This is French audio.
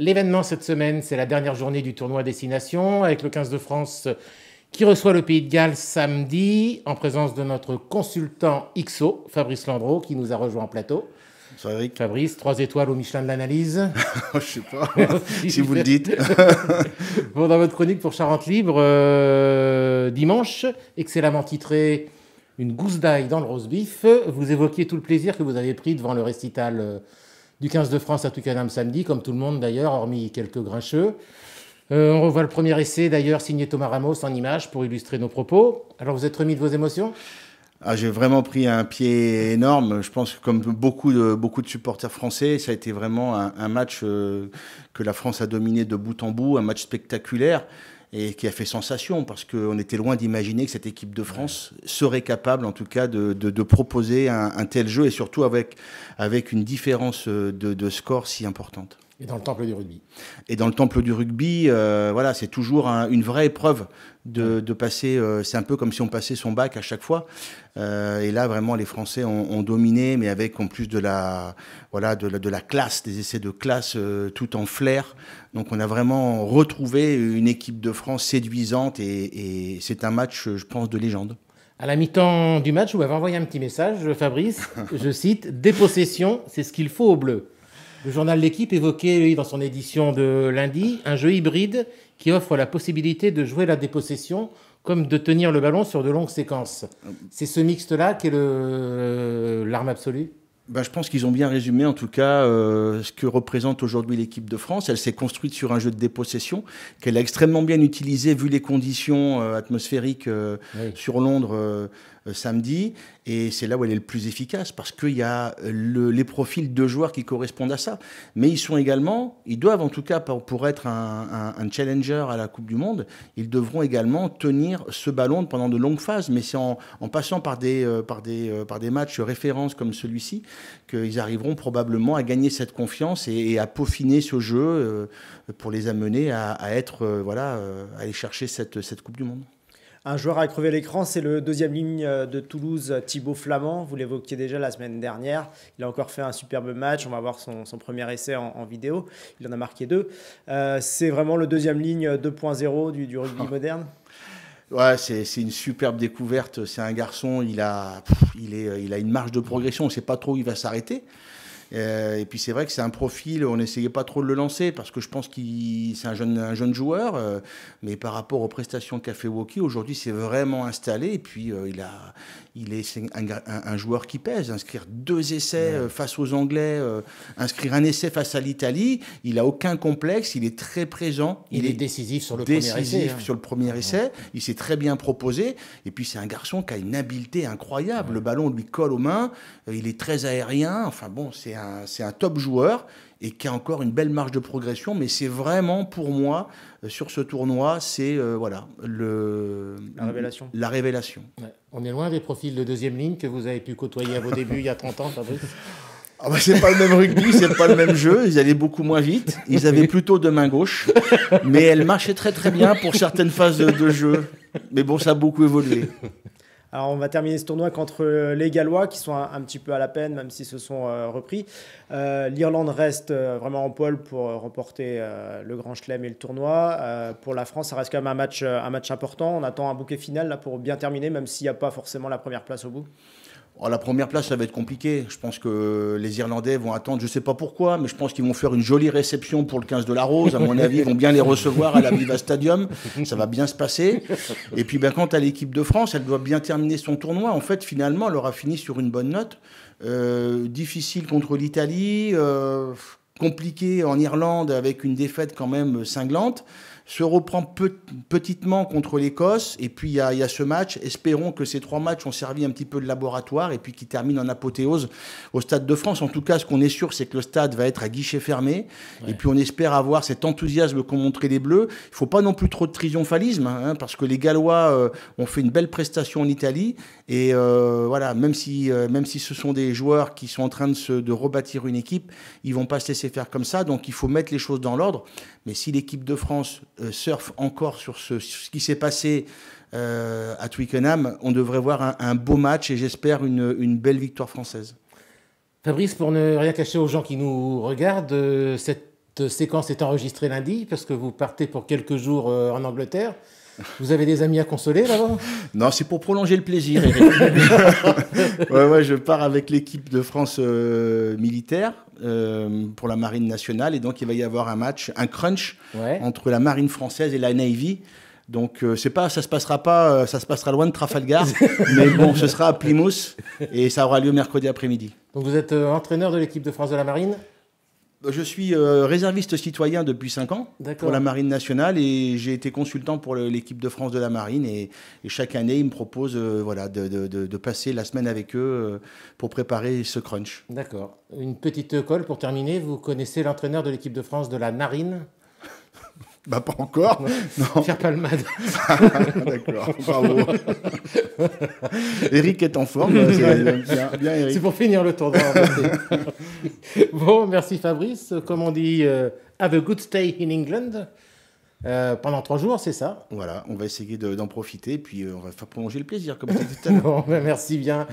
L'événement cette semaine, c'est la dernière journée du tournoi Destination avec le 15 de France qui reçoit le Pays de Galles samedi en présence de notre consultant XO, Fabrice Landreau, qui nous a rejoint en plateau. Bonsoir Eric. Fabrice, trois étoiles au Michelin de l'analyse. Oh, je sais pas, si vous le dites. bon, dans votre chronique pour Charente Libre, euh, dimanche, excellemment titré Une gousse d'ail dans le rose beef, vous évoquiez tout le plaisir que vous avez pris devant le récital. Euh, du 15 de France à Toucanam samedi, comme tout le monde d'ailleurs, hormis quelques grincheux. Euh, on revoit le premier essai d'ailleurs signé Thomas Ramos en image pour illustrer nos propos. Alors vous êtes remis de vos émotions ah, j'ai vraiment pris un pied énorme. Je pense que comme beaucoup de, beaucoup de supporters français, ça a été vraiment un, match euh, que la France a dominé de bout en bout, un match spectaculaire et qui a fait sensation parce qu'on était loin d'imaginer que cette équipe de France serait capable en tout cas de, proposer un, tel jeu et surtout avec, avec une différence euh, de score si importante. Et dans le temple du rugby. Et dans le temple du rugby, euh, voilà, c'est toujours une vraie épreuve de, passer. Euh, c'est un peu comme si on passait son bac à chaque fois. Euh, et là, vraiment, les Français ont, dominé, mais avec en plus de la, voilà, de la, classe, des essais de classe tout en flair. Donc, on a vraiment retrouvé une équipe de France séduisante et, et c'est un match, je pense, de légende. À la mi-temps du match, vous m'avez envoyé un petit message, Fabrice. je cite Dépossession, c'est ce qu'il faut au bleu. Le journal L'équipe évoquait, dans son édition de lundi, un jeu hybride qui offre la possibilité de jouer la dépossession comme de tenir le ballon sur de longues séquences. Euh, C'est ce mixte-là qui est euh, l'arme absolue bah, je pense qu'ils ont bien résumé en tout cas euh, ce que représente aujourd'hui l'équipe de France. Elle s'est construite sur un jeu de dépossession qu'elle a extrêmement bien utilisé vu les conditions euh, atmosphériques euh, sur Londres samedi. Et c'est là où elle est le plus efficace parce qu'il y a les profils de joueurs qui correspondent à ça. Mais ils sont également, ils doivent en tout cas pour, être un, challenger à la Coupe du Monde, ils devront également tenir ce ballon pendant de longues phases. Mais c'est en, passant par des, par des, par des matchs références comme celui-ci qu'ils arriveront probablement à gagner cette confiance et, à peaufiner ce jeu euh, pour les amener à, être, euh, voilà, euh, à aller chercher cette, cette Coupe du Monde. Un joueur à crever l'écran, c'est le deuxième ligne de Toulouse, Thibaut Flamand. Vous l'évoquiez déjà la semaine dernière. Il a encore fait un superbe match. On va voir son, premier essai en, vidéo. Il en a marqué deux. c'est vraiment le deuxième ligne 2.0 du, du rugby ah. moderne Ouais, c'est, une superbe découverte. C'est un garçon, il a, euh, il a une marge de progression, on ne sait pas trop où il va s'arrêter. Euh, et puis c'est vrai que c'est un profil, on n'essayait pas trop de le lancer parce que je pense qu'il c'est un jeune, un jeune joueur, euh, mais par rapport aux prestations qu'a fait Woki, aujourd'hui c'est vraiment installé. Et puis euh, il, a, il est, un, joueur qui pèse. Inscrire deux essais face aux Anglais, inscrire un essai face à l'Italie, il n'a aucun complexe, il est très présent. Il, est, décisif sur le premier essai. Hein. sur le premier essai. Il s'est très bien proposé. Et puis c'est un garçon qui a une habileté incroyable. Le ballon lui colle aux mains, il est très aérien. Enfin bon, c'est c'est un, top joueur et qui a encore une belle marge de progression. Mais c'est vraiment pour moi, euh, sur ce tournoi, c'est euh, voilà, le, la révélation. On est loin des profils de deuxième ligne que vous avez pu côtoyer à vos débuts il y a 30 ans, Fabrice ah bah c'est pas le même rugby, c'est pas le même jeu. Ils allaient beaucoup moins vite. Ils avaient plutôt de main gauche, mais elle marchait très très bien pour certaines phases de jeu. Mais bon, ça a beaucoup évolué. Alors on va terminer ce tournoi contre euh, les Gallois qui sont un, petit peu à la peine, même s'ils se sont euh, repris. Euh, L'Irlande reste vraiment en pole pour remporter le Grand Chelem et le tournoi. pour la France, ça reste quand même un match, un match important. On attend un bouquet final là, pour bien terminer, même s'il n'y a pas forcément la première place au bout. Oh, la première place, ça va être compliqué. Je pense que les Irlandais vont attendre, je ne sais pas pourquoi, mais je pense qu'ils vont faire une jolie réception pour le 15 de la Rose. À mon avis, ils vont bien les recevoir à la Viva Stadium. Ça va bien se passer. Et puis, ben, quant à l'équipe de France, elle doit bien terminer son tournoi. En fait, finalement, elle aura fini sur une bonne note. Euh, difficile contre l'Italie, euh, compliqué en Irlande avec une défaite quand même cinglante se reprend petitement contre l'Écosse. Et puis il y, a ce match. Espérons que ces trois matchs ont servi un petit peu de laboratoire et puis qui terminent en apothéose au Stade de France. En tout cas, ce qu'on est sûr, c'est que le stade va être à guichet fermé. Et puis on espère avoir cet enthousiasme qu'ont montré les Bleus. Il ne faut pas non plus trop de triomphalisme, hein, parce que les Gallois euh, ont fait une belle prestation en Italie. Et euh, voilà, même si, euh, même si ce sont des joueurs qui sont en train de, se, de rebâtir une équipe, ils ne vont pas se laisser faire comme ça. Donc il faut mettre les choses dans l'ordre. Mais si l'équipe de France euh, surf encore sur ce, qui s'est passé euh, à Twickenham, on devrait voir un, beau match et j'espère une, belle victoire française. Fabrice, pour ne rien cacher aux gens qui nous regardent, euh, cette séquence est enregistrée lundi parce que vous partez pour quelques jours en Angleterre. Vous avez des amis à consoler là-bas Non, c'est pour prolonger le plaisir. ouais, je pars avec l'équipe de France euh, militaire euh, pour la marine nationale et donc il va y avoir un match, un crunch entre la marine française et la Navy. Donc euh, c'est pas, ça se passera pas, ça se passera loin de Trafalgar, mais bon, ce sera à Plymouth et ça aura lieu mercredi après-midi. Donc vous êtes entraîneur de l'équipe de France de la marine je suis euh, réserviste citoyen depuis 5 ans pour la Marine nationale et j'ai été consultant pour l'équipe de France de la Marine. Et, chaque année, ils me proposent euh, voilà, de, passer la semaine avec eux euh, pour préparer ce crunch. D'accord. Une petite colle pour terminer. Vous connaissez l'entraîneur de l'équipe de France de la Marine bah, pas encore. Non. Palmade. D'accord, bravo. Eric est en forme. C'est bien, pour finir le tour bon, merci Fabrice. Comme on dit, euh, have a good stay in England. Euh, pendant trois jours, c'est ça Voilà, on va essayer d'en profiter, puis euh, on va faire prolonger le plaisir, comme tu disais tout à l'heure. Ben, merci bien.